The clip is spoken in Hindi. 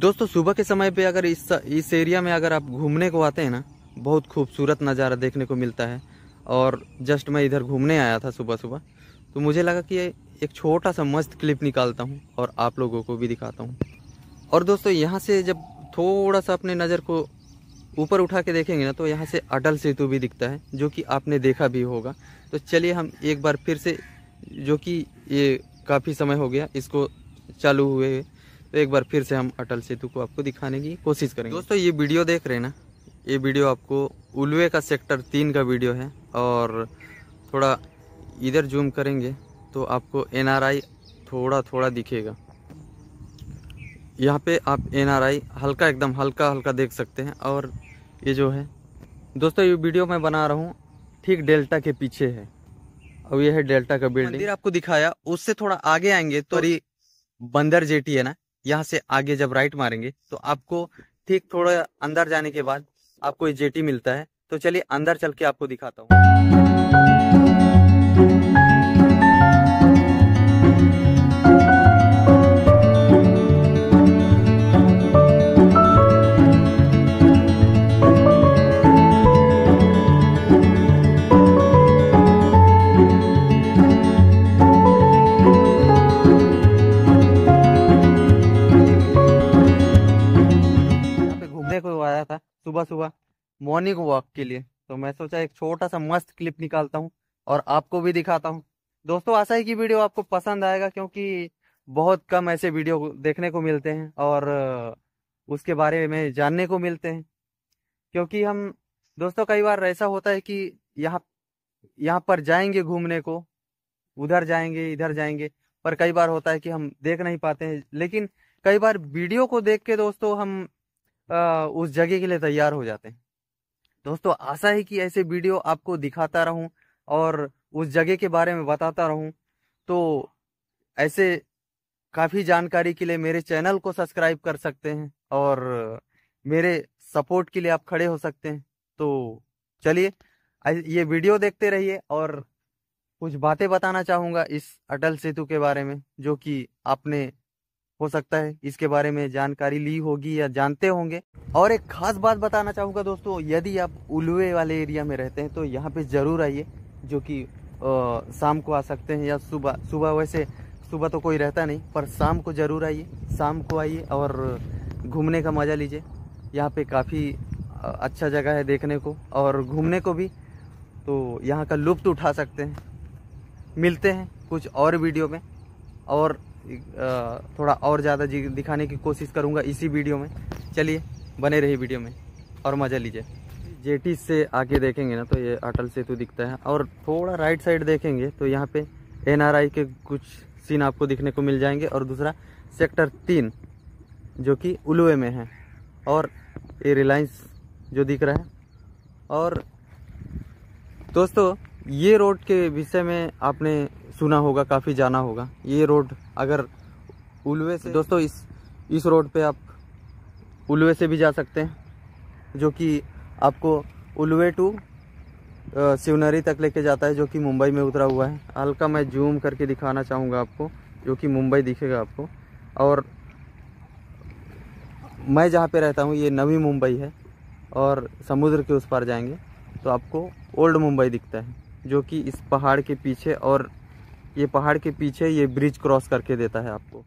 दोस्तों सुबह के समय पे अगर इस इस एरिया में अगर आप घूमने को आते हैं ना बहुत खूबसूरत नज़ारा देखने को मिलता है और जस्ट मैं इधर घूमने आया था सुबह सुबह तो मुझे लगा कि एक छोटा सा मस्त क्लिप निकालता हूँ और आप लोगों को भी दिखाता हूँ और दोस्तों यहाँ से जब थोड़ा सा अपने नज़र को ऊपर उठा के देखेंगे ना तो यहाँ से अटल सेतु भी दिखता है जो कि आपने देखा भी होगा तो चलिए हम एक बार फिर से जो कि ये काफ़ी समय हो गया इसको चालू हुए तो एक बार फिर से हम अटल सेतु को आपको दिखाने की कोशिश करेंगे दोस्तों ये वीडियो देख रहे हैं ना ये वीडियो आपको उलवे का सेक्टर तीन का वीडियो है और थोड़ा इधर जूम करेंगे तो आपको एनआरआई थोड़ा थोड़ा दिखेगा यहाँ पे आप एनआरआई हल्का एकदम हल्का हल्का देख सकते हैं और ये जो है दोस्तों ये वीडियो मैं बना रहा हूँ ठीक डेल्टा के पीछे है अब यह है डेल्टा का बिल्डिंग आपको दिखाया उससे थोड़ा आगे आएंगे तो, तो बंदर जेटी है ना यहाँ से आगे जब राइट मारेंगे तो आपको ठीक थोड़ा अंदर जाने के बाद आपको ये जेटी मिलता है तो चलिए अंदर चल के आपको दिखाता हूँ बताया था सुबह सुबह मॉर्निंग वॉक के लिए तो मैं सोचा एक छोटा सा मस्त क्लिप निकालता हूँ और आपको भी दिखाता हूँ दोस्तों आशा है कि वीडियो आपको पसंद आएगा क्योंकि बहुत कम ऐसे वीडियो देखने को मिलते हैं और उसके बारे में जानने को मिलते हैं क्योंकि हम दोस्तों कई बार ऐसा होता है कि यहाँ यहाँ पर जाएंगे घूमने को उधर जाएंगे इधर जाएंगे पर कई बार होता है कि हम देख नहीं पाते हैं लेकिन कई बार वीडियो को देख के दोस्तों हम उस जगह के लिए तैयार हो जाते हैं दोस्तों आशा है कि ऐसे वीडियो आपको दिखाता रहूं और उस जगह के बारे में बताता रहूं तो ऐसे काफ़ी जानकारी के लिए मेरे चैनल को सब्सक्राइब कर सकते हैं और मेरे सपोर्ट के लिए आप खड़े हो सकते हैं तो चलिए ये वीडियो देखते रहिए और कुछ बातें बताना चाहूँगा इस अटल सेतु के बारे में जो कि आपने हो सकता है इसके बारे में जानकारी ली होगी या जानते होंगे और एक खास बात बताना चाहूँगा दोस्तों यदि आप उलवे वाले एरिया में रहते हैं तो यहाँ पे ज़रूर आइए जो कि शाम को आ सकते हैं या सुबह सुबह वैसे सुबह तो कोई रहता नहीं पर शाम को ज़रूर आइए शाम को आइए और घूमने का मज़ा लीजिए यहाँ पे काफ़ी अच्छा जगह है देखने को और घूमने को भी तो यहाँ का लुप्त उठा सकते हैं मिलते हैं कुछ और वीडियो में और थोड़ा और ज़्यादा दिखाने की कोशिश करूँगा इसी वीडियो में चलिए बने रहिए वीडियो में और मज़ा लीजिए जेटी से आके देखेंगे ना तो ये अटल सेतु दिखता है और थोड़ा राइट साइड देखेंगे तो यहाँ पे एनआरआई के कुछ सीन आपको दिखने को मिल जाएंगे और दूसरा सेक्टर तीन जो कि उलुए में है और ये रिलायंस जो दिख रहा है और दोस्तों ये रोड के विषय में आपने सुना होगा काफ़ी जाना होगा ये रोड अगर उलवे से दोस्तों इस इस रोड पे आप उलवे से भी जा सकते हैं जो कि आपको उलवे टू शिवनरी तक लेके जाता है जो कि मुंबई में उतरा हुआ है हल्का मैं जूम करके दिखाना चाहूँगा आपको जो कि मुंबई दिखेगा आपको और मैं जहाँ पे रहता हूँ ये नवी मुंबई है और समुद्र के उस पार जाएंगे तो आपको ओल्ड मुंबई दिखता है जो कि इस पहाड़ के पीछे और ये पहाड़ के पीछे ये ब्रिज क्रॉस करके देता है आपको